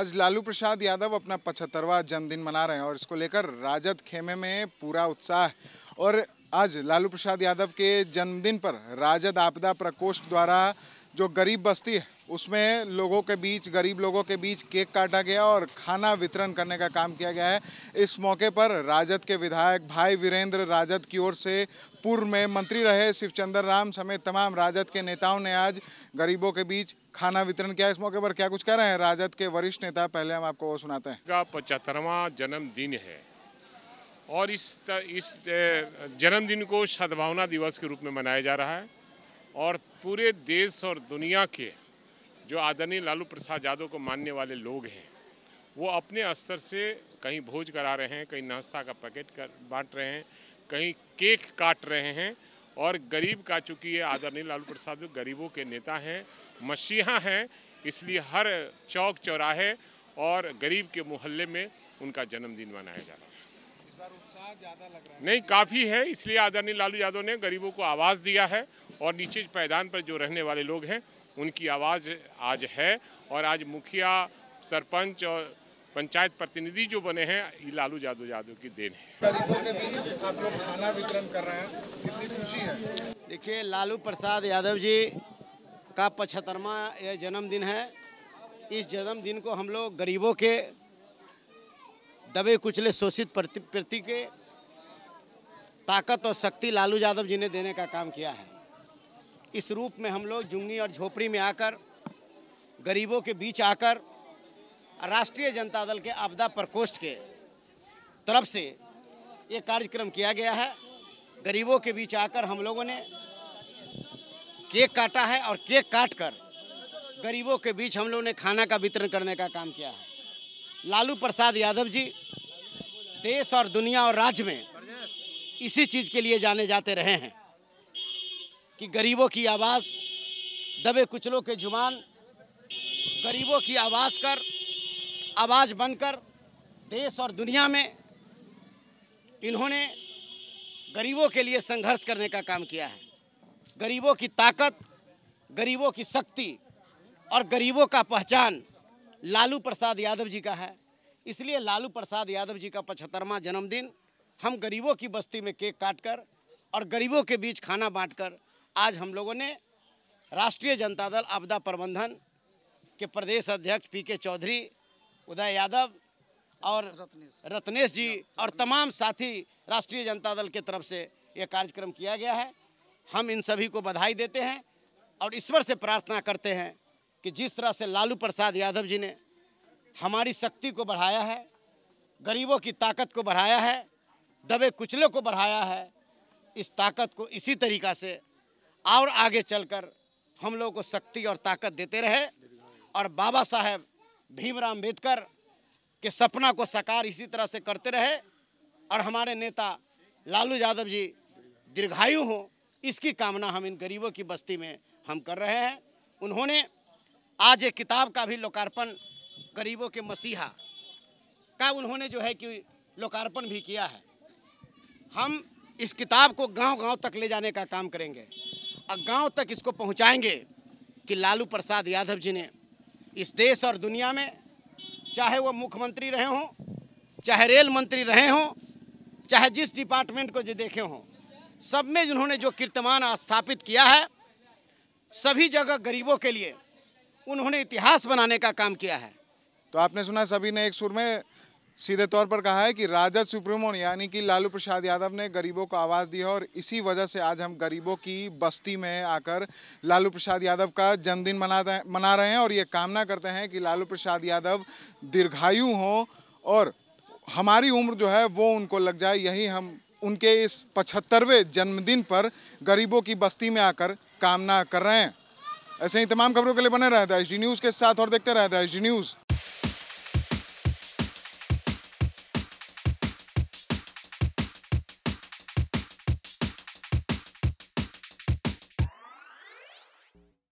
आज लालू प्रसाद यादव अपना पचहत्तरवा जन्मदिन मना रहे हैं और इसको लेकर राजद खेमे में पूरा उत्साह और आज लालू प्रसाद यादव के जन्मदिन पर राजद आपदा प्रकोष्ठ द्वारा जो गरीब बस्ती है उसमें लोगों के बीच गरीब लोगों के बीच केक काटा गया और खाना वितरण करने का काम किया गया है इस मौके पर राजद के विधायक भाई वीरेंद्र राजद की ओर से पूर्व में मंत्री रहे शिवचंद्र राम समेत तमाम राजद के नेताओं ने आज गरीबों के बीच खाना वितरण किया इस मौके पर क्या कुछ कह रहे हैं राजद के वरिष्ठ नेता पहले हम आपको वो सुनाते हैं पचहत्तरवा जन्मदिन है और इस इस जन्मदिन को सद्भावना दिवस के रूप में मनाया जा रहा है और पूरे देश और दुनिया के जो आदरणीय लालू प्रसाद यादव को मानने वाले लोग हैं वो अपने स्तर से कहीं भोज करा रहे हैं कहीं नाश्ता का पैकेट कर बांट रहे हैं कहीं केक काट रहे हैं और गरीब का चूँकि ये आदरणीय लालू प्रसाद गरीबों के नेता हैं मसीहा हैं इसलिए हर चौक चौराहे और गरीब के मोहल्ले में उनका जन्मदिन मनाया जा रहा है नहीं काफ़ी है इसलिए आदरणीय लालू यादव ने गरीबों को आवाज़ दिया है और नीचे पैदान पर जो रहने वाले लोग हैं उनकी आवाज़ आज है और आज मुखिया सरपंच और पंचायत प्रतिनिधि जो बने हैं ये लालू यादव यादव की देन है के बीच आप लोग खाना वितरण कर रहे हैं कितनी खुशी है देखिए लालू प्रसाद यादव जी का पचहत्तरवा यह जन्मदिन है इस जन्मदिन को हम लोग गरीबों के दबे कुचले शोषित प्रति के ताकत और शक्ति लालू यादव जी ने देने का काम किया है इस रूप में हम लोग जुंगी और झोपड़ी में आकर गरीबों के बीच आकर राष्ट्रीय जनता दल के आपदा प्रकोष्ठ के तरफ से ये कार्यक्रम किया गया है गरीबों के बीच आकर हम लोगों ने केक काटा है और केक काट कर गरीबों के बीच हम लोगों ने खाना का वितरण करने का काम किया है लालू प्रसाद यादव जी देश और दुनिया और राज्य में इसी चीज़ के लिए जाने जाते रहे हैं कि गरीबों की आवाज़ दबे कुचलों के जुबान गरीबों की आवाज़ कर आवाज़ बनकर देश और दुनिया में इन्होंने गरीबों के लिए संघर्ष करने का काम किया है गरीबों की ताकत गरीबों की शक्ति और गरीबों का पहचान लालू प्रसाद यादव जी का है इसलिए लालू प्रसाद यादव जी का पचहत्तरवा जन्मदिन हम गरीबों की बस्ती में केक काट कर और गरीबों के बीच खाना बांटकर आज हम लोगों ने राष्ट्रीय जनता दल आपदा प्रबंधन के प्रदेश अध्यक्ष पी के चौधरी उदय यादव और रत्नेश जी और तमाम साथी राष्ट्रीय जनता दल के तरफ से यह कार्यक्रम किया गया है हम इन सभी को बधाई देते हैं और ईश्वर से प्रार्थना करते हैं कि जिस तरह से लालू प्रसाद यादव जी ने हमारी शक्ति को बढ़ाया है गरीबों की ताकत को बढ़ाया है दबे कुचले को बढ़ाया है इस ताकत को इसी तरीक़ा से और आगे चलकर हम लोगों को शक्ति और ताकत देते रहे और बाबा साहेब भीमराव अम्बेडकर के सपना को साकार इसी तरह से करते रहे और हमारे नेता लालू यादव जी दीर्घायु हों इसकी कामना हम इन गरीबों की बस्ती में हम कर रहे हैं उन्होंने आज एक किताब का भी लोकार्पण गरीबों के मसीहा का उन्होंने जो है कि लोकार्पण भी किया है हम इस किताब को गांव-गांव तक ले जाने का काम करेंगे गांव तक इसको पहुंचाएंगे कि लालू प्रसाद यादव जी ने इस देश और दुनिया में चाहे वो मुख्यमंत्री रहे हों चाहे रेल मंत्री रहे हों चाहे जिस डिपार्टमेंट को जो देखे हों सब में जिन्होंने जो कीर्तमान स्थापित किया है सभी जगह गरीबों के लिए उन्होंने इतिहास बनाने का काम किया है तो आपने सुना सभी ने एक सुर में सीधे तौर पर कहा है कि राजद सुप्रीमो यानी कि लालू प्रसाद यादव ने गरीबों को आवाज़ दी है और इसी वजह से आज हम गरीबों की बस्ती में आकर लालू प्रसाद यादव का जन्मदिन मना मना रहे हैं और ये कामना करते हैं कि लालू प्रसाद यादव दीर्घायु हों और हमारी उम्र जो है वो उनको लग जाए यही हम उनके इस पचहत्तरवें जन्मदिन पर गरीबों की बस्ती में आकर कामना कर रहे हैं ऐसे ही तमाम खबरों के लिए बने रहे थे तो एच न्यूज़ के साथ और देखते रहे थे तो एच न्यूज़